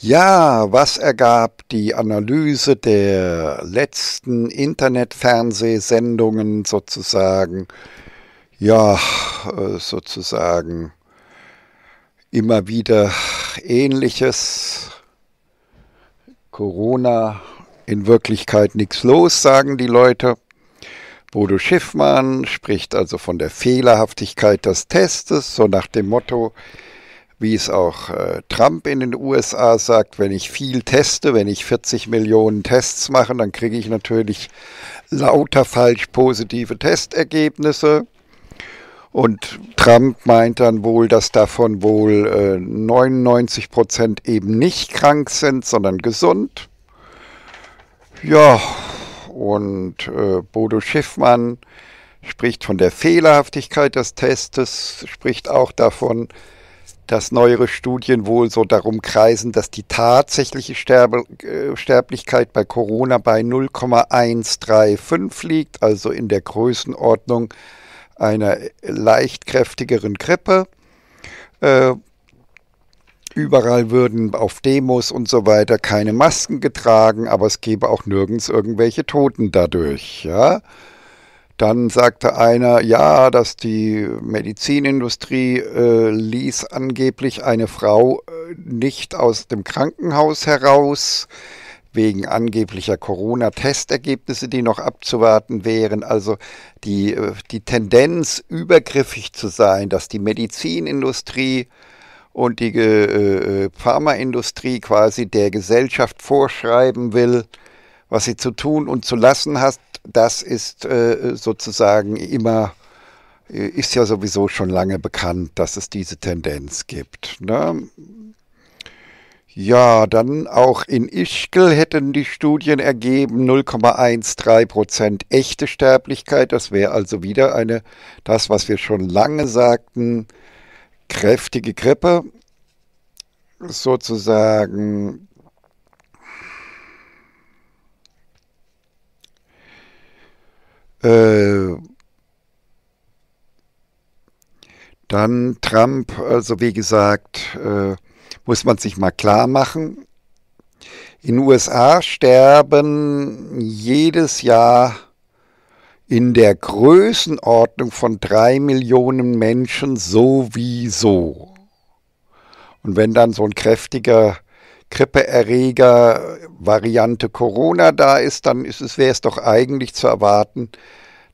Ja, was ergab die Analyse der letzten Internetfernsehsendungen sozusagen? Ja, äh, sozusagen immer wieder ähnliches. Corona, in Wirklichkeit nichts los, sagen die Leute. Bodo Schiffmann spricht also von der Fehlerhaftigkeit des Testes, so nach dem Motto, wie es auch äh, Trump in den USA sagt, wenn ich viel teste, wenn ich 40 Millionen Tests mache, dann kriege ich natürlich lauter falsch positive Testergebnisse. Und Trump meint dann wohl, dass davon wohl äh, 99 Prozent eben nicht krank sind, sondern gesund. Ja, und äh, Bodo Schiffmann spricht von der Fehlerhaftigkeit des Testes, spricht auch davon, dass neuere Studien wohl so darum kreisen, dass die tatsächliche Sterbe, äh, Sterblichkeit bei Corona bei 0,135 liegt, also in der Größenordnung einer leicht kräftigeren Grippe. Äh, überall würden auf Demos und so weiter keine Masken getragen, aber es gäbe auch nirgends irgendwelche Toten dadurch. Ja? Dann sagte einer, ja, dass die Medizinindustrie äh, ließ angeblich eine Frau äh, nicht aus dem Krankenhaus heraus wegen angeblicher Corona-Testergebnisse, die noch abzuwarten wären. Also die, äh, die Tendenz, übergriffig zu sein, dass die Medizinindustrie und die äh, äh, Pharmaindustrie quasi der Gesellschaft vorschreiben will, was sie zu tun und zu lassen hat, das ist äh, sozusagen immer, äh, ist ja sowieso schon lange bekannt, dass es diese Tendenz gibt. Ne? Ja, dann auch in Ischgl hätten die Studien ergeben 0,13 Prozent echte Sterblichkeit. Das wäre also wieder eine, das was wir schon lange sagten, kräftige Grippe sozusagen Äh, dann Trump, also wie gesagt, äh, muss man sich mal klar machen. In den USA sterben jedes Jahr in der Größenordnung von drei Millionen Menschen sowieso. Und wenn dann so ein kräftiger Grippeerreger-Variante Corona da ist, dann ist es, wäre es doch eigentlich zu erwarten,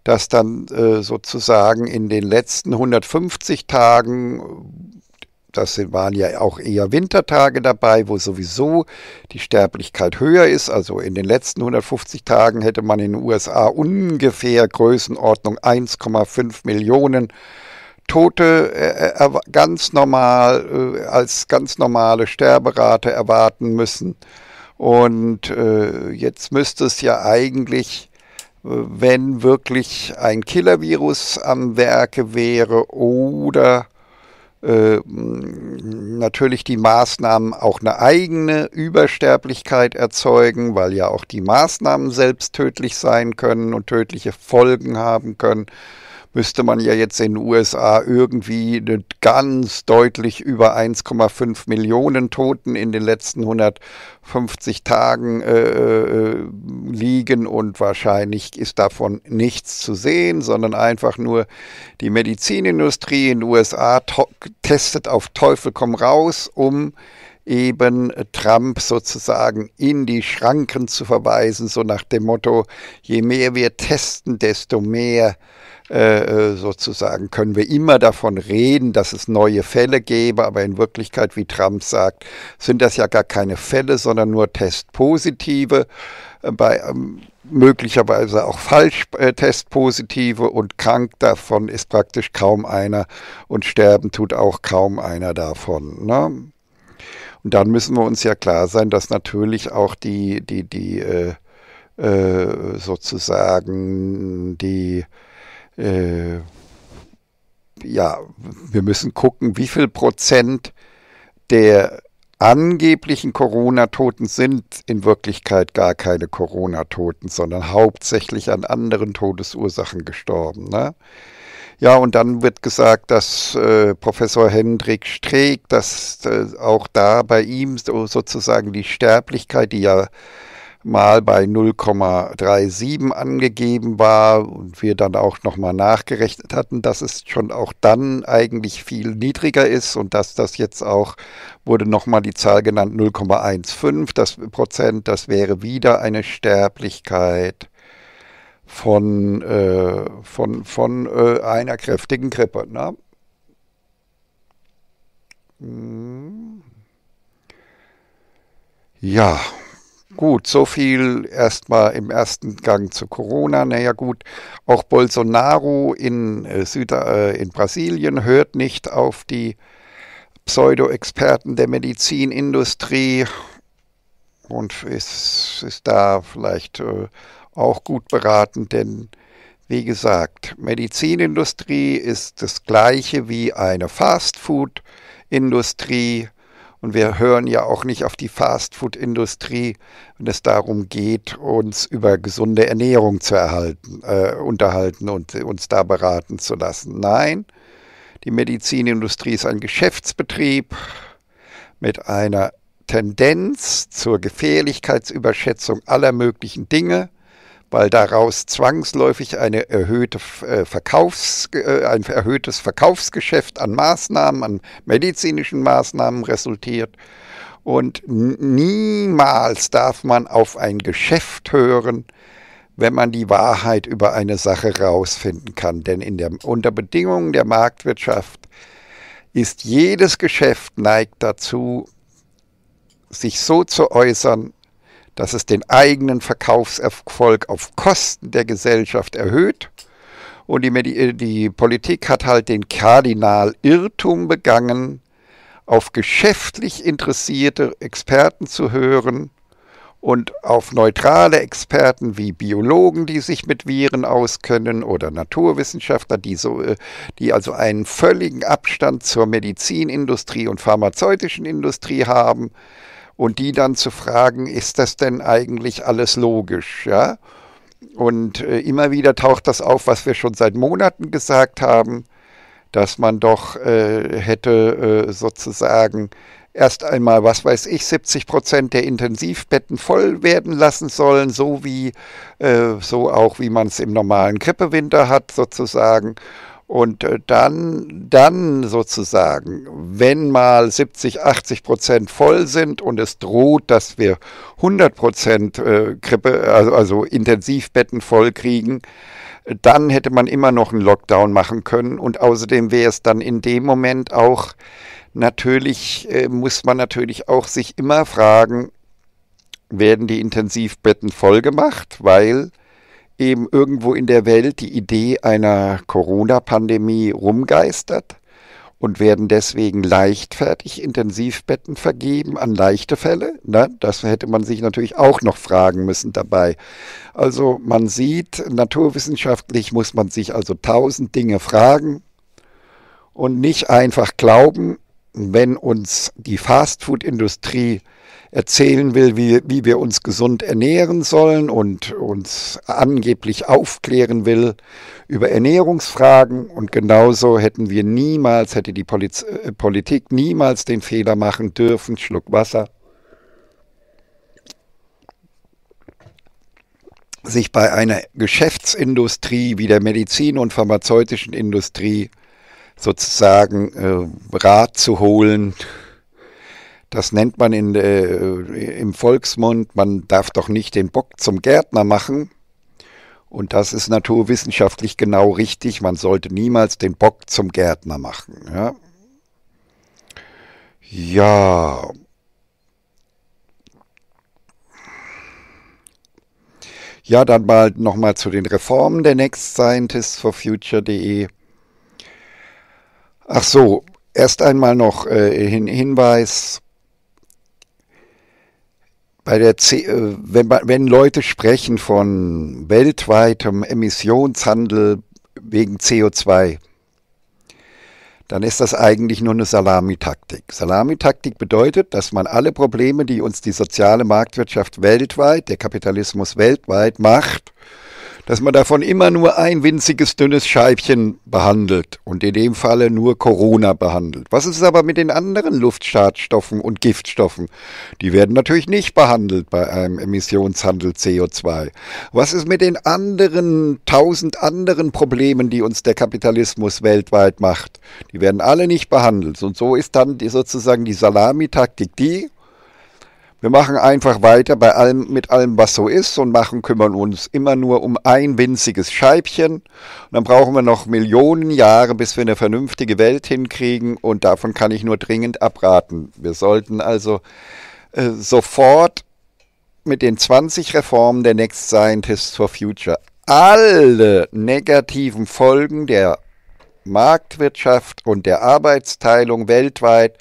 dass dann äh, sozusagen in den letzten 150 Tagen, das waren ja auch eher Wintertage dabei, wo sowieso die Sterblichkeit höher ist, also in den letzten 150 Tagen hätte man in den USA ungefähr Größenordnung 1,5 Millionen äh, Tote äh, äh ganz normal, äh, als ganz normale Sterberate erwarten müssen. Und äh, jetzt müsste es ja eigentlich, äh, wenn wirklich ein Killer-Virus am Werke wäre oder äh, natürlich die Maßnahmen auch eine eigene Übersterblichkeit erzeugen, weil ja auch die Maßnahmen selbst tödlich sein können und tödliche Folgen haben können müsste man ja jetzt in den USA irgendwie ganz deutlich über 1,5 Millionen Toten in den letzten 150 Tagen äh, äh, liegen und wahrscheinlich ist davon nichts zu sehen, sondern einfach nur die Medizinindustrie in den USA testet auf Teufel komm raus, um eben Trump sozusagen in die Schranken zu verweisen, so nach dem Motto, je mehr wir testen, desto mehr äh, äh, sozusagen können wir immer davon reden, dass es neue Fälle gäbe, aber in Wirklichkeit, wie Trump sagt, sind das ja gar keine Fälle, sondern nur Testpositive. Äh, bei, ähm, möglicherweise auch Falsch-Testpositive und krank davon ist praktisch kaum einer und sterben tut auch kaum einer davon. Ne? Und dann müssen wir uns ja klar sein, dass natürlich auch die, die, die äh, äh, sozusagen die äh, ja, wir müssen gucken, wie viel Prozent der angeblichen Corona-Toten sind in Wirklichkeit gar keine Corona-Toten, sondern hauptsächlich an anderen Todesursachen gestorben. Ne? Ja, und dann wird gesagt, dass äh, Professor Hendrik Streeck, dass äh, auch da bei ihm so sozusagen die Sterblichkeit, die ja mal bei 0,37 angegeben war und wir dann auch nochmal nachgerechnet hatten, dass es schon auch dann eigentlich viel niedriger ist und dass das jetzt auch, wurde nochmal die Zahl genannt, 0,15 das Prozent, das wäre wieder eine Sterblichkeit von, äh, von, von äh, einer kräftigen Grippe. Ne? Hm. Ja. Gut, so viel erstmal im ersten Gang zu Corona. Naja gut, auch Bolsonaro in, äh, Süd äh, in Brasilien hört nicht auf die Pseudo-Experten der Medizinindustrie und ist, ist da vielleicht äh, auch gut beraten, denn wie gesagt, Medizinindustrie ist das gleiche wie eine Fastfood-Industrie und wir hören ja auch nicht auf die Fastfood-Industrie, wenn es darum geht, uns über gesunde Ernährung zu erhalten, äh, unterhalten und uns da beraten zu lassen. Nein, die Medizinindustrie ist ein Geschäftsbetrieb mit einer Tendenz zur Gefährlichkeitsüberschätzung aller möglichen Dinge weil daraus zwangsläufig eine erhöhte äh, Verkaufs, äh, ein erhöhtes Verkaufsgeschäft an Maßnahmen, an medizinischen Maßnahmen resultiert. Und niemals darf man auf ein Geschäft hören, wenn man die Wahrheit über eine Sache rausfinden kann. Denn in der, unter Bedingungen der Marktwirtschaft ist jedes Geschäft neigt dazu, sich so zu äußern, dass es den eigenen Verkaufserfolg auf Kosten der Gesellschaft erhöht. Und die, Medi äh, die Politik hat halt den Kardinalirrtum begangen, auf geschäftlich interessierte Experten zu hören und auf neutrale Experten wie Biologen, die sich mit Viren auskennen oder Naturwissenschaftler, die, so, äh, die also einen völligen Abstand zur Medizinindustrie und pharmazeutischen Industrie haben, und die dann zu fragen, ist das denn eigentlich alles logisch, ja? Und äh, immer wieder taucht das auf, was wir schon seit Monaten gesagt haben, dass man doch äh, hätte äh, sozusagen erst einmal, was weiß ich, 70 Prozent der Intensivbetten voll werden lassen sollen, so wie, äh, so auch wie man es im normalen Krippewinter hat sozusagen und äh, dann, dann sozusagen, wenn mal 70, 80 Prozent voll sind und es droht, dass wir 100 Prozent äh, Krippe, also, also Intensivbetten voll kriegen, dann hätte man immer noch einen Lockdown machen können. Und außerdem wäre es dann in dem Moment auch natürlich, äh, muss man natürlich auch sich immer fragen, werden die Intensivbetten voll gemacht, weil eben irgendwo in der Welt die Idee einer Corona-Pandemie rumgeistert und werden deswegen leichtfertig Intensivbetten vergeben an leichte Fälle? Ne? Das hätte man sich natürlich auch noch fragen müssen dabei. Also man sieht, naturwissenschaftlich muss man sich also tausend Dinge fragen und nicht einfach glauben, wenn uns die Fastfood-Industrie erzählen will, wie, wie wir uns gesund ernähren sollen und uns angeblich aufklären will über Ernährungsfragen. Und genauso hätten wir niemals, hätte die Poliz äh, Politik niemals den Fehler machen dürfen, Schluck Wasser, sich bei einer Geschäftsindustrie wie der Medizin- und pharmazeutischen Industrie sozusagen äh, Rat zu holen, das nennt man in, äh, im Volksmund, man darf doch nicht den Bock zum Gärtner machen. Und das ist naturwissenschaftlich genau richtig. Man sollte niemals den Bock zum Gärtner machen. Ja. ja. Ja, dann mal nochmal zu den Reformen der Next Scientists for Future.de. Ach so, erst einmal noch äh, Hinweis bei der C äh, wenn, wenn Leute sprechen von weltweitem Emissionshandel wegen CO2, dann ist das eigentlich nur eine Salamitaktik. Salamitaktik bedeutet, dass man alle Probleme, die uns die soziale Marktwirtschaft weltweit, der Kapitalismus weltweit macht, dass man davon immer nur ein winziges dünnes Scheibchen behandelt und in dem Falle nur Corona behandelt. Was ist es aber mit den anderen Luftschadstoffen und Giftstoffen? Die werden natürlich nicht behandelt bei einem Emissionshandel CO2. Was ist mit den anderen tausend anderen Problemen, die uns der Kapitalismus weltweit macht? Die werden alle nicht behandelt. Und so ist dann die, sozusagen die Salamitaktik die, wir machen einfach weiter bei allem, mit allem, was so ist und machen, kümmern uns immer nur um ein winziges Scheibchen. Und dann brauchen wir noch Millionen Jahre, bis wir eine vernünftige Welt hinkriegen und davon kann ich nur dringend abraten. Wir sollten also äh, sofort mit den 20 Reformen der Next Scientists for Future alle negativen Folgen der Marktwirtschaft und der Arbeitsteilung weltweit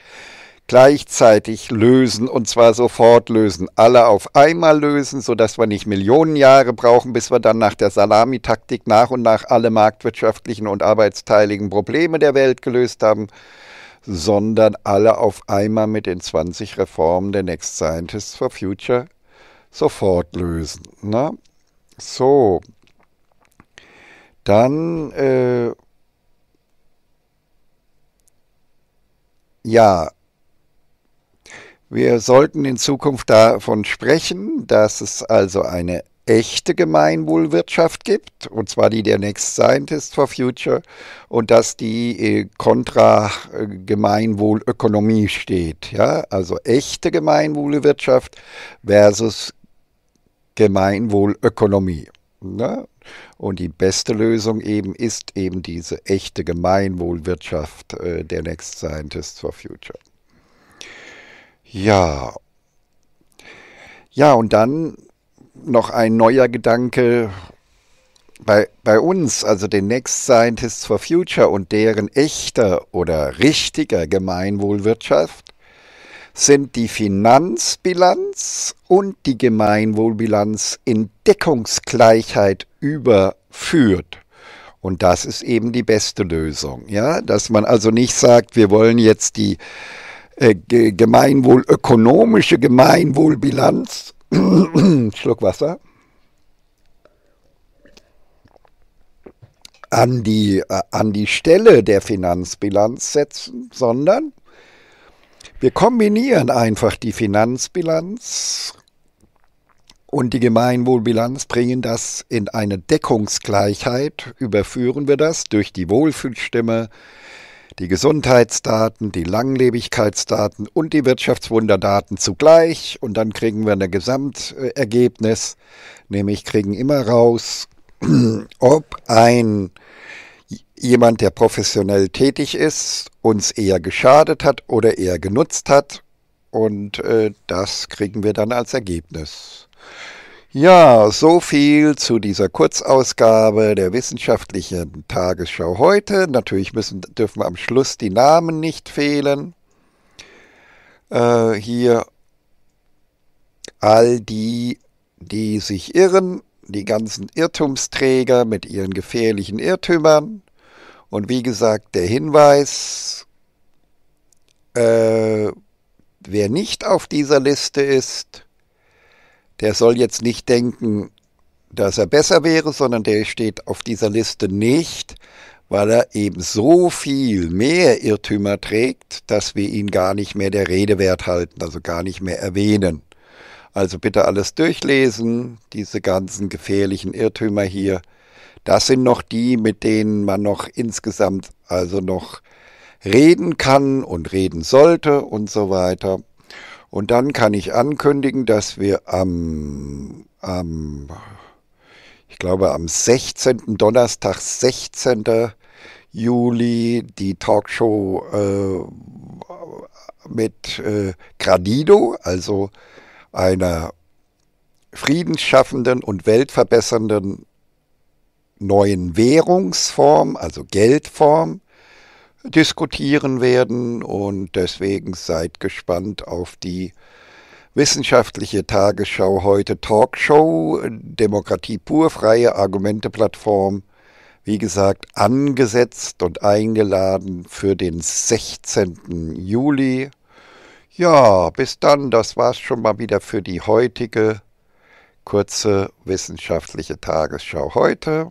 gleichzeitig lösen und zwar sofort lösen. Alle auf einmal lösen, sodass wir nicht Millionen Jahre brauchen, bis wir dann nach der Salamitaktik nach und nach alle marktwirtschaftlichen und arbeitsteiligen Probleme der Welt gelöst haben, sondern alle auf einmal mit den 20 Reformen der Next Scientists for Future sofort lösen. Ne? So, dann, äh, ja, wir sollten in Zukunft davon sprechen, dass es also eine echte Gemeinwohlwirtschaft gibt, und zwar die der Next Scientist for Future, und dass die äh, kontra äh, Gemeinwohlökonomie steht. Ja? Also echte Gemeinwohlwirtschaft versus Gemeinwohlökonomie. Ne? Und die beste Lösung eben ist eben diese echte Gemeinwohlwirtschaft äh, der Next Scientist for Future. Ja. Ja, und dann noch ein neuer Gedanke bei, bei uns, also den Next Scientists for Future und deren echter oder richtiger Gemeinwohlwirtschaft, sind die Finanzbilanz und die Gemeinwohlbilanz in Deckungsgleichheit überführt. Und das ist eben die beste Lösung, ja, dass man also nicht sagt, wir wollen jetzt die äh, Gemeinwohl, ökonomische Gemeinwohlbilanz. Schluck Wasser. An die, äh, an die Stelle der Finanzbilanz setzen, sondern wir kombinieren einfach die Finanzbilanz und die Gemeinwohlbilanz, bringen das in eine Deckungsgleichheit, überführen wir das durch die Wohlfühlstimme, die Gesundheitsdaten, die Langlebigkeitsdaten und die Wirtschaftswunderdaten zugleich und dann kriegen wir ein Gesamtergebnis, nämlich kriegen immer raus, ob ein jemand, der professionell tätig ist, uns eher geschadet hat oder eher genutzt hat und äh, das kriegen wir dann als Ergebnis. Ja, so viel zu dieser Kurzausgabe der wissenschaftlichen Tagesschau heute. Natürlich müssen, dürfen am Schluss die Namen nicht fehlen. Äh, hier all die, die sich irren, die ganzen Irrtumsträger mit ihren gefährlichen Irrtümern. Und wie gesagt, der Hinweis, äh, wer nicht auf dieser Liste ist, der soll jetzt nicht denken, dass er besser wäre, sondern der steht auf dieser Liste nicht, weil er eben so viel mehr Irrtümer trägt, dass wir ihn gar nicht mehr der Rede wert halten, also gar nicht mehr erwähnen. Also bitte alles durchlesen, diese ganzen gefährlichen Irrtümer hier. Das sind noch die, mit denen man noch insgesamt also noch reden kann und reden sollte und so weiter. Und dann kann ich ankündigen, dass wir am, am ich glaube am 16. Donnerstag, 16. Juli, die Talkshow äh, mit äh, Gradido, also einer friedensschaffenden und weltverbessernden neuen Währungsform, also Geldform, diskutieren werden und deswegen seid gespannt auf die wissenschaftliche Tagesschau heute Talkshow, Demokratie pur, freie Argumente-Plattform. Wie gesagt, angesetzt und eingeladen für den 16. Juli. Ja, bis dann, das war's schon mal wieder für die heutige kurze wissenschaftliche Tagesschau heute.